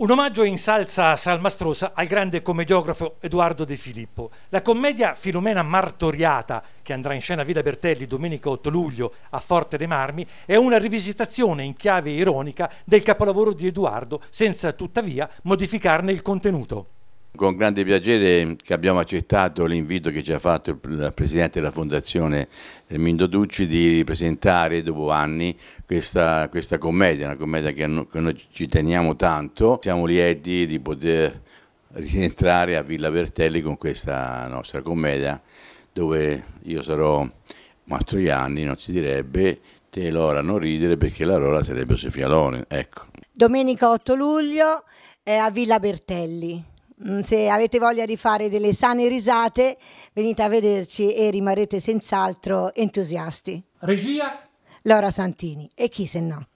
Un omaggio in salsa salmastrosa al grande commediografo Edoardo De Filippo. La commedia Filomena Martoriata, che andrà in scena a Villa Bertelli domenica 8 luglio a Forte dei Marmi, è una rivisitazione in chiave ironica del capolavoro di Edoardo, senza tuttavia modificarne il contenuto con grande piacere che abbiamo accettato l'invito che ci ha fatto il Presidente della Fondazione eh, Mindo Ducci di presentare dopo anni questa, questa commedia, una commedia che, no, che noi ci teniamo tanto. Siamo lieti di poter rientrare a Villa Bertelli con questa nostra commedia dove io sarò Mastroianni, non si direbbe, te Lora non ridere perché la Lora sarebbe Sofia Lone, ecco. Domenica 8 luglio eh, a Villa Bertelli. Mm, se avete voglia di fare delle sane risate, venite a vederci e rimarrete senz'altro entusiasti. Regia Laura Santini e chi se no.